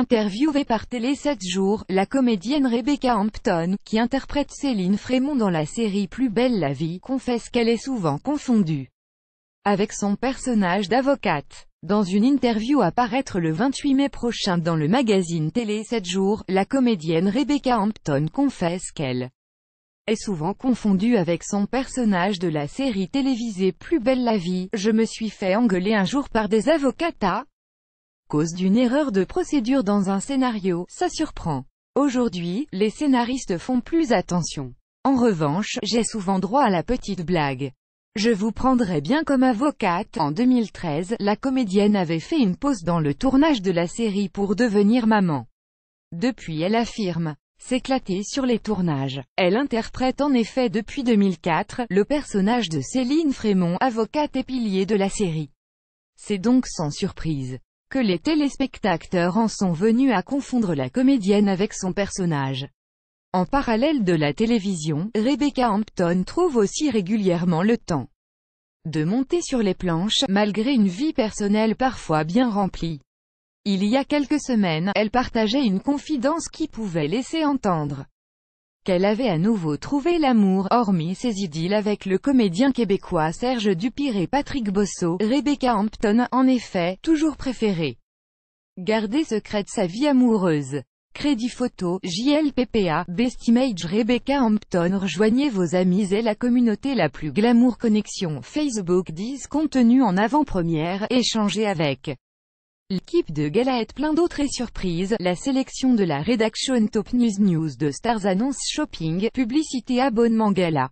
Interviewée par Télé 7 jours, la comédienne Rebecca Hampton, qui interprète Céline Frémont dans la série Plus belle la vie, confesse qu'elle est souvent confondue avec son personnage d'avocate. Dans une interview à paraître le 28 mai prochain dans le magazine Télé 7 jours, la comédienne Rebecca Hampton confesse qu'elle est souvent confondue avec son personnage de la série télévisée Plus belle la vie. Je me suis fait engueuler un jour par des à cause d'une erreur de procédure dans un scénario, ça surprend. Aujourd'hui, les scénaristes font plus attention. En revanche, j'ai souvent droit à la petite blague. Je vous prendrai bien comme avocate. En 2013, la comédienne avait fait une pause dans le tournage de la série pour devenir maman. Depuis elle affirme s'éclater sur les tournages. Elle interprète en effet depuis 2004, le personnage de Céline Frémont, avocate et pilier de la série. C'est donc sans surprise que les téléspectateurs en sont venus à confondre la comédienne avec son personnage. En parallèle de la télévision, Rebecca Hampton trouve aussi régulièrement le temps de monter sur les planches, malgré une vie personnelle parfois bien remplie. Il y a quelques semaines, elle partageait une confidence qui pouvait laisser entendre qu'elle avait à nouveau trouvé l'amour, hormis ses idylles avec le comédien québécois Serge Dupire et Patrick Bosso, Rebecca Hampton, en effet, toujours préférée. Garder secrète sa vie amoureuse. Crédit photo, JLPPA, Best Image Rebecca Hampton Rejoignez vos amis et la communauté la plus glamour connexion Facebook 10 contenu en avant-première, échangez avec L'équipe de Gala est plein d'autres et surprises, la sélection de la rédaction Top News News de Stars annonce shopping, publicité abonnement gala.